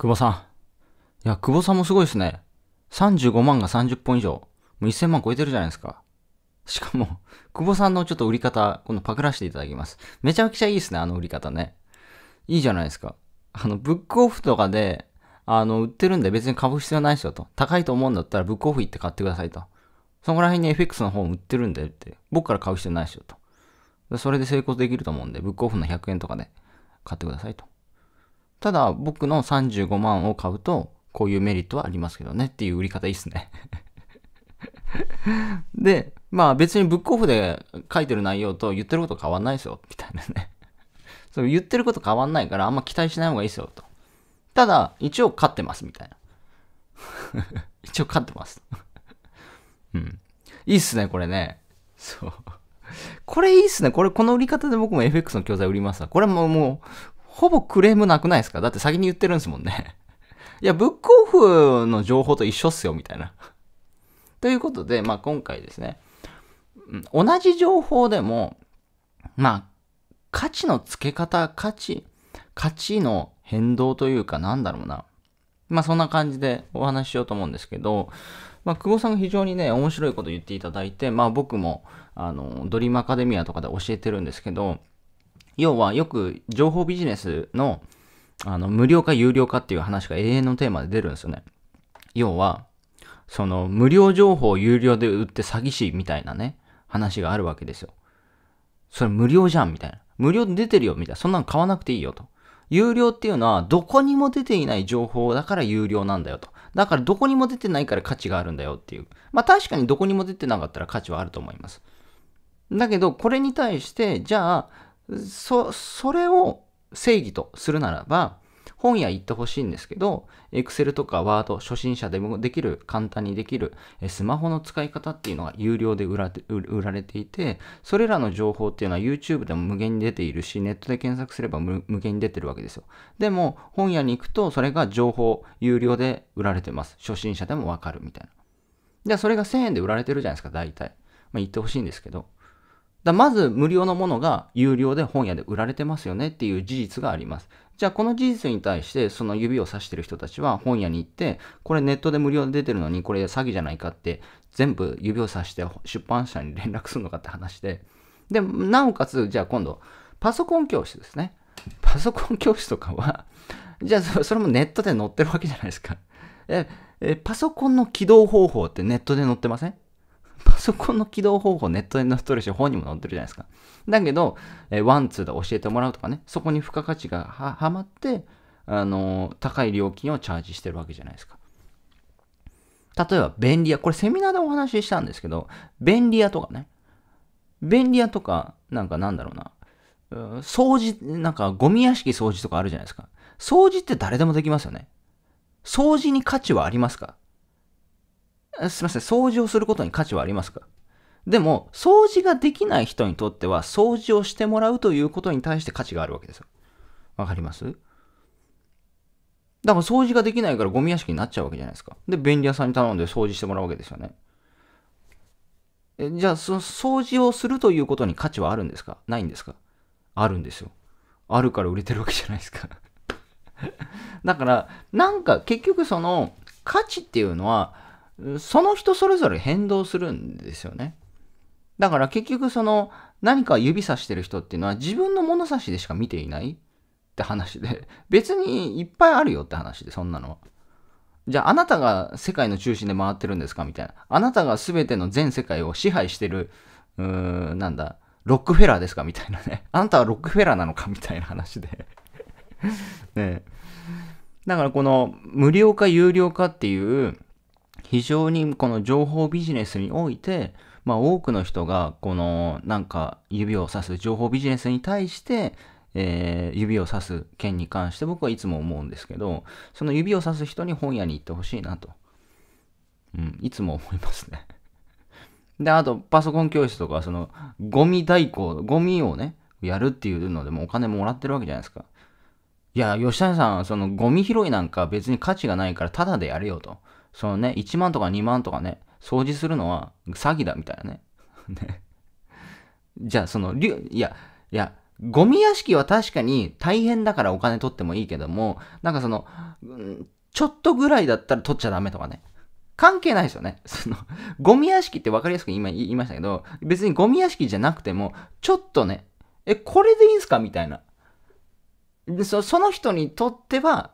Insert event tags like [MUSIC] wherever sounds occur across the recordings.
久保さん。いや、久保さんもすごいですね。35万が30本以上。もう1000万超えてるじゃないですか。しかも、久保さんのちょっと売り方、このパクらせていただきます。めちゃくちゃいいですね、あの売り方ね。いいじゃないですか。あの、ブックオフとかで、あの、売ってるんで別に買う必要ないですよと。高いと思うんだったらブックオフ行って買ってくださいと。そこら辺に FX の方も売ってるんでって、僕から買う必要ないですよと。それで成功できると思うんで、ブックオフの100円とかで買ってくださいと。ただ僕の35万を買うと、こういうメリットはありますけどねっていう売り方いいっすね [LAUGHS] で、まあ別にブックオフで書いてる内容と言ってること変わんないですよ、みたいなね [LAUGHS] そう言ってること変わんないからあんま期待しない方がいいですよ、と。ただ、一応勝ってます、みたいな。[LAUGHS] 一応勝ってますうん。いいっすね、これね。そう。これいいっすね。これ、この売り方で僕も FX の教材売りますわ。これももう、ほぼクレームなくないですかだって先に言ってるんですもんね。[LAUGHS] いや、ブックオフの情報と一緒っすよ、みたいな。[LAUGHS] ということで、まあ今回ですね、同じ情報でも、まあ、価値の付け方、価値、価値の変動というか、なんだろうな。まあそんな感じでお話ししようと思うんですけど、まあ久保さんが非常にね、面白いこと言っていただいて、まあ僕も、あの、ドリームアカデミアとかで教えてるんですけど、要はよく情報ビジネスのあの無料か有料かっていう話が永遠のテーマで出るんですよね。要は、その無料情報を有料で売って詐欺師みたいなね、話があるわけですよ。それ無料じゃんみたいな。無料で出てるよみたいな。そんなの買わなくていいよと。有料っていうのはどこにも出ていない情報だから有料なんだよと。だからどこにも出てないから価値があるんだよっていう。まあ確かにどこにも出てなかったら価値はあると思います。だけど、これに対して、じゃあ、そ、それを正義とするならば、本屋行ってほしいんですけど、Excel とか Word 初心者でもできる、簡単にできる、スマホの使い方っていうのが有料で売ら売られていて、それらの情報っていうのは YouTube でも無限に出ているし、ネットで検索すれば無限に出てるわけですよ。でも、本屋に行くとそれが情報、有料で売られてます。初心者でもわかるみたいな。じゃあそれが1000円で売られてるじゃないですか、大体。まあ行ってほしいんですけど。だまず無料のものが有料で本屋で売られてますよねっていう事実があります。じゃあこの事実に対してその指を指してる人たちは本屋に行ってこれネットで無料で出てるのにこれ詐欺じゃないかって全部指をさして出版社に連絡するのかって話ででなおかつじゃあ今度パソコン教室ですねパソコン教室とかはじゃあそれもネットで載ってるわけじゃないですかえパソコンの起動方法ってネットで載ってませんソコンの起動方法ネットで載ってるし、本にも載ってるじゃないですか。だけど、えワン、ツーで教えてもらうとかね、そこに付加価値がはまって、あのー、高い料金をチャージしてるわけじゃないですか。例えば、便利屋。これセミナーでお話ししたんですけど、便利屋とかね。便利屋とか、なんかなんだろうな。掃除、なんかゴミ屋敷掃除とかあるじゃないですか。掃除って誰でもできますよね。掃除に価値はありますかすいません、掃除をすることに価値はありますかでも、掃除ができない人にとっては、掃除をしてもらうということに対して価値があるわけですよ。わかりますだから掃除ができないからゴミ屋敷になっちゃうわけじゃないですか。で、便利屋さんに頼んで掃除してもらうわけですよね。えじゃあ、その掃除をするということに価値はあるんですかないんですかあるんですよ。あるから売れてるわけじゃないですか [LAUGHS] だから、なんか結局その価値っていうのは、その人それぞれ変動するんですよね。だから結局その何か指さしてる人っていうのは自分の物差しでしか見ていないって話で、別にいっぱいあるよって話で、そんなのは。じゃああなたが世界の中心で回ってるんですかみたいな。あなたが全ての全世界を支配してる、うーん、なんだ、ロックフェラーですかみたいなね。あなたはロックフェラーなのかみたいな話で [LAUGHS] ねだからこの無料化有料化っていう非常にこの情報ビジネスにおいて、まあ、多くの人がこのなんか指をさす情報ビジネスに対して、えー、指をさす件に関して僕はいつも思うんですけどその指をさす人に本屋に行ってほしいなと、うん、いつも思いますね [LAUGHS] であとパソコン教室とかそのゴミ代行ゴミをねやるっていうのでもお金もらってるわけじゃないですかいや吉谷さんそのゴミ拾いなんか別に価値がないからタダでやれよとそのね、1万とか2万とかね、掃除するのは詐欺だみたいなね。[LAUGHS] ねじゃあ、その、いや、いや、ゴミ屋敷は確かに大変だからお金取ってもいいけども、なんかその、ちょっとぐらいだったら取っちゃダメとかね。関係ないですよね。[LAUGHS] その、ゴミ屋敷って分かりやすく今言いましたけど、別にゴミ屋敷じゃなくても、ちょっとね、え、これでいいんすかみたいな。でそその人にとっては、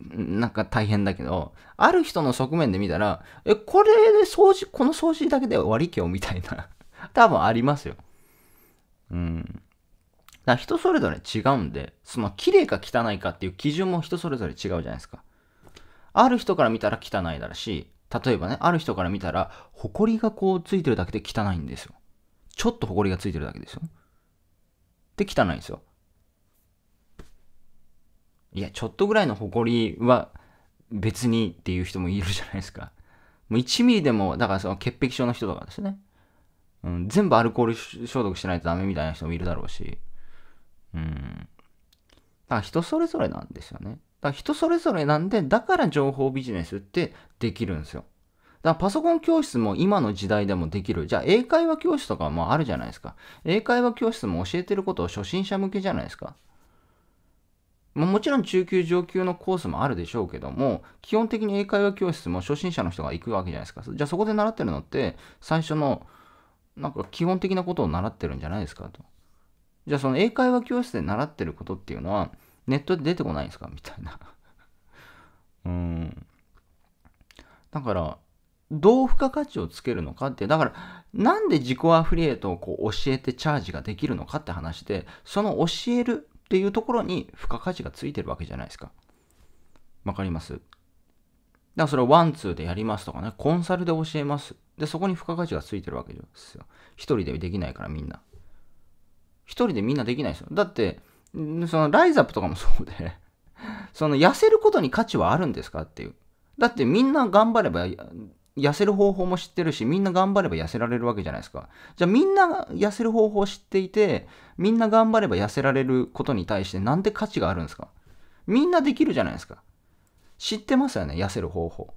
なんか大変だけど、ある人の側面で見たら、え、これで掃除、この掃除だけで終わりけよみたいな、[LAUGHS] 多分ありますよ。うん。だ人それぞれ違うんで、その綺麗か汚いかっていう基準も人それぞれ違うじゃないですか。ある人から見たら汚いだろうし、例えばね、ある人から見たら、リがこうついてるだけで汚いんですよ。ちょっとリがついてるだけですよ。で、汚いんですよ。いや、ちょっとぐらいの誇りは別にっていう人もいるじゃないですか。もう1ミリでも、だからその潔癖症の人とかですね。うん、全部アルコール消毒しないとダメみたいな人もいるだろうし。うん。だから人それぞれなんですよね。だから人それぞれなんで、だから情報ビジネスってできるんですよ。だからパソコン教室も今の時代でもできる。じゃあ英会話教室とかもあるじゃないですか。英会話教室も教えてることを初心者向けじゃないですか。まもちろん中級上級のコースもあるでしょうけども、基本的に英会話教室も初心者の人が行くわけじゃないですか。じゃあそこで習ってるのって、最初の、なんか基本的なことを習ってるんじゃないですかと。じゃあその英会話教室で習ってることっていうのは、ネットで出てこないんですかみたいなうん。だから、どう付加価値をつけるのかって、だから、なんで自己アフリエイトをこう教えてチャージができるのかって話で、その教えるっていうところに付加価値がついてるわけじゃないですか。わかりますだからそれをワンツーでやりますとかね、コンサルで教えます。で、そこに付加価値がついてるわけですよ。一人でできないからみんな。一人でみんなできないですよ。だって、そのライザップとかもそうでその痩せることに価値はあるんですかっていう。だってみんな頑張れば痩せる方法も知ってるし、みんな頑張れば痩せられるわけじゃないですか。じゃあみんな痩せる方法を知っていて、みんな頑張れば痩せられることに対してなんて価値があるんですかみんなできるじゃないですか。知ってますよね、痩せる方法。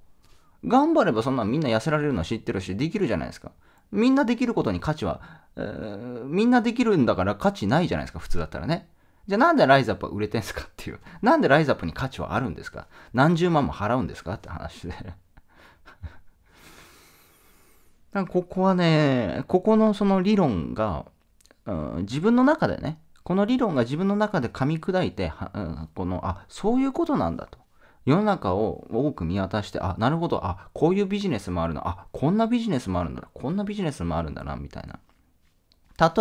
頑張ればそんなみんな痩せられるの知ってるし、できるじゃないですか。みんなできることに価値は、えー、みんなできるんだから価値ないじゃないですか、普通だったらね。じゃあなんでライズアップは売れてんすかっていう。なんでライズアップに価値はあるんですか何十万も払うんですかって話でここはね、ここのその理論が、うん、自分の中でね、この理論が自分の中で噛み砕いて、うん、この、あ、そういうことなんだと。世の中を多く見渡して、あ、なるほど、あ、こういうビジネスもあるな、あ、こんなビジネスもあるんだな、こんなビジネスもあるんだな、みたいな。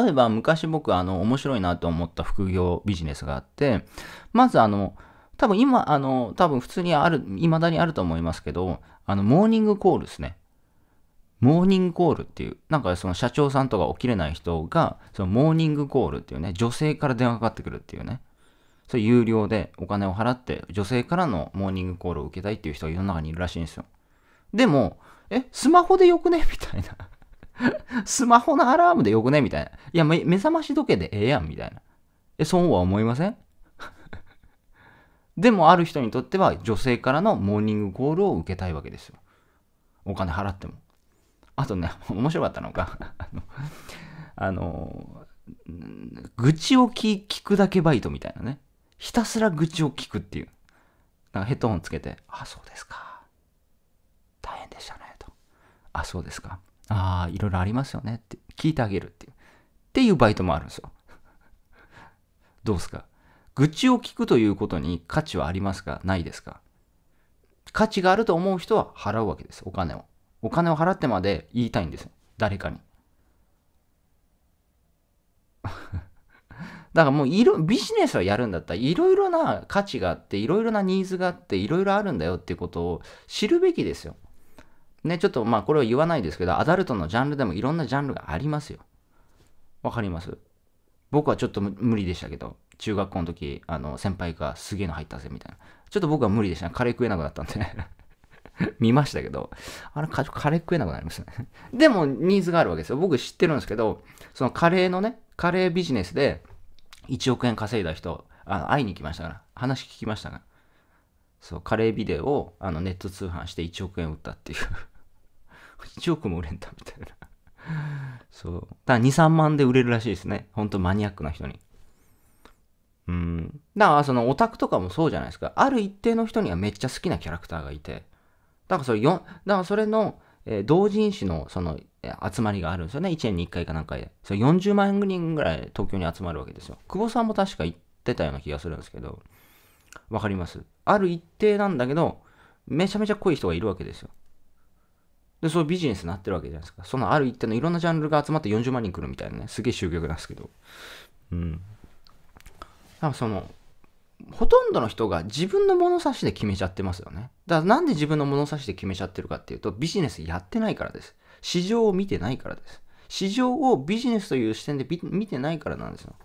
例えば昔僕、あの、面白いなと思った副業ビジネスがあって、まずあの、多分今、あの、多分普通にある、未だにあると思いますけど、あの、モーニングコールですね。モーニングコールっていう、なんかその社長さんとか起きれない人が、そのモーニングコールっていうね、女性から電話かかってくるっていうね、それ有料でお金を払って女性からのモーニングコールを受けたいっていう人が世の中にいるらしいんですよ。でも、え、スマホでよくねみたいな。[LAUGHS] スマホのアラームでよくねみたいな。いや、目覚まし時計でええやんみたいな。え、そうは思いません [LAUGHS] でもある人にとっては女性からのモーニングコールを受けたいわけですよ。お金払っても。あとね、[LAUGHS] 面白かったのが [LAUGHS] あの、愚痴を聞くだけバイトみたいなね。ひたすら愚痴を聞くっていう。なんかヘッドホンつけて、あ、そうですか。大変でしたね、と。あ、そうですか。ああ、いろいろありますよねって。聞いてあげるっていう。っていうバイトもあるんですよ。[LAUGHS] どうですか愚痴を聞くということに価値はありますかないですか価値があると思う人は払うわけです。お金を。お金を払ってまで言いたいんですよ。誰かに。[LAUGHS] だからもういろ、ビジネスをやるんだったら、いろいろな価値があって、いろいろなニーズがあって、いろいろあるんだよっていうことを知るべきですよ。ね、ちょっとまあこれは言わないですけど、アダルトのジャンルでもいろんなジャンルがありますよ。わかります僕はちょっと無理でしたけど、中学校の時、あの、先輩がすげえの入ったぜみたいな。ちょっと僕は無理でしたね。カレー食えなくなったんでね見ましたけど、あれ、カレー食えなくなりましたね。[LAUGHS] でも、ニーズがあるわけですよ。僕知ってるんですけど、そのカレーのね、カレービジネスで1億円稼いだ人、あの会いに来ましたから、話聞きましたから。そう、カレービデオをあのネット通販して1億円売ったっていう1 [LAUGHS] 億も売れんだみたいなそう。だから2、3万で売れるらしいですね。ほんとマニアックな人に。うん。だからそのオタクとかもそうじゃないですか。ある一定の人にはめっちゃ好きなキャラクターがいて、だからそれ4、だからそれの、えー、同人誌のその集まりがあるんですよね。1年に1回か何回で。それ40万人ぐらい東京に集まるわけですよ。久保さんも確か行ってたような気がするんですけど、わかりますある一定なんだけど、めちゃめちゃ濃い人がいるわけですよ。で、そうビジネスになってるわけじゃないですか。そのある一定のいろんなジャンルが集まって40万人来るみたいなね、すげえ集客なんですけど。うん。だからその、ほとんどの人が自分の物差しで決めちゃってますよね。だからなんで自分の物差しで決めちゃってるかっていうと、ビジネスやってないからです。市場を見てないからです。市場をビジネスという視点で見てないからなんですよ。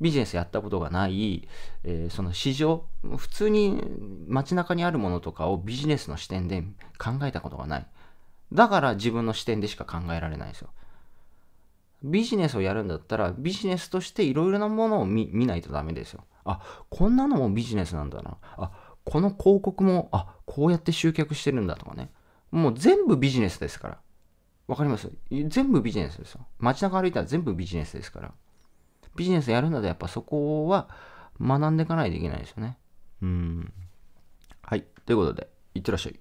ビジネスやったことがない、えー、その市場、普通に街中にあるものとかをビジネスの視点で考えたことがない。だから自分の視点でしか考えられないんですよ。ビジネスをやるんだったら、ビジネスとしていろいろなものを見ないとダメですよ。あ、こんなのもビジネスなんだな。あ、この広告も、あ、こうやって集客してるんだとかね。もう全部ビジネスですから。わかります全部ビジネスですよ。街中歩いたら全部ビジネスですから。ビジネスやるんだらやっぱそこは学んでいかないといけないですよね。うん。はい。ということで、いってらっしゃい。